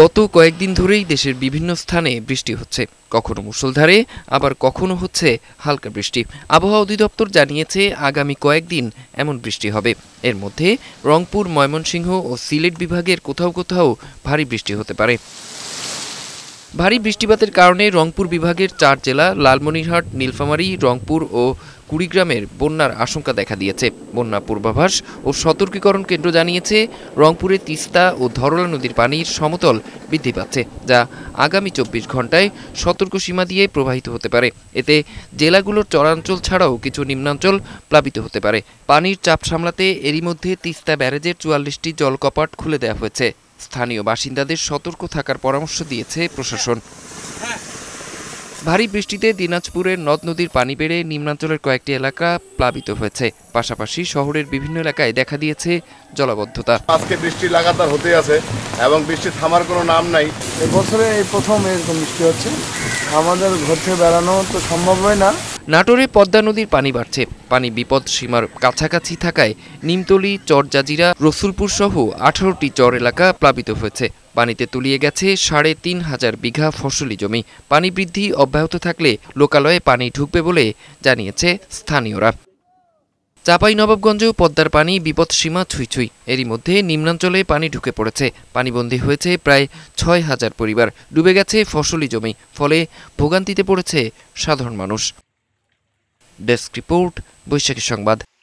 গত কয়েকদিন ধরেই দেশের বিভিন্ন স্থানে বৃষ্টি হচ্ছে কখনো মুষলধারে আবার কখনো হচ্ছে হালকা বৃষ্টি আবহাওয়া অধিদপ্তর জানিয়েছে আগামী কয়েকদিন এমন বৃষ্টি হবে এর মধ্যে রংপুর ময়মনসিংহ ও সিলেট বিভাগের কোথাও কোথাও ভারী বৃষ্টি হতে পারে ভারী বৃষ্টিপাতের কারণে রংপুর বিভাগের চার জেলা লালমনিরহাট নীলফামারী রংপুর ও কুড়িগ্রামের বন্যার আশঙ্কা দেখা দিয়েছে বন্যা পূর্বাভাস ও সতর্কীকরণ কেন্দ্র জানিয়েছে রংপুরে তিস্তা ও ধরলা নদীর পানির সমতল বৃদ্ধি পাচ্ছে যা আগামী চব্বিশ ঘন্টায় সতর্ক সীমা দিয়ে প্রবাহিত হতে পারে এতে জেলাগুলোর চরাঞ্চল ছাড়াও কিছু নিম্নাঞ্চল প্লাবিত হতে পারে পানির চাপ সামলাতে এরই মধ্যে তিস্তা ব্যারেজের চুয়াল্লিশটি জলকপাট খুলে দেওয়া হয়েছে স্থানীয় বাসিন্দাদের সতর্ক থাকার পরামর্শ দিয়েছে প্রশাসন ভারী বৃষ্টিতে দিনাজপুরের নদ নদীর পানি বেড়ে নিম্নাঞ্চলের কয়েকটি এলাকা প্লাবিত হয়েছে পাশাপাশি শহরের বিভিন্ন এলাকায় দেখা দিয়েছে জলাবদ্ধতা আজকে বৃষ্টি লাগাতার হতে আছে এবং বৃষ্টি থামার কোনো নাম নাই এবছরে এই প্রথম এরকম বৃষ্টি হচ্ছে আমাদের ঘুরতে বেড়ানো তো সম্ভব হয় না নাটোরে পদ্মা নদীর পানি বাড়ছে পানি বিপদ সীমার কাছাকাছি থাকায় নিমতলি চরজাজিরা রসুলপুর সহ আঠারোটি চর এলাকা প্লাবিত হয়েছে পানিতে তুলিয়ে গেছে সাড়ে তিন হাজার বিঘা ফসলি জমি পানি বৃদ্ধি অব্যাহত থাকলে লোকালয়ে পানি ঢুকবে বলে জানিয়েছে স্থানীয়রা চাপাই নবাবগঞ্জেও পদ্মার পানি বিপদসীমা ছুঁই ছুঁই এরই মধ্যে নিম্নাঞ্চলে পানি ঢুকে পড়েছে পানিবন্দী হয়েছে প্রায় ছয় হাজার পরিবার ডুবে গেছে ফসলি জমি ফলে ভোগান্তিতে পড়েছে সাধারণ মানুষ ডেস্ক রিপোর্ট বৈশাখী সংবাদ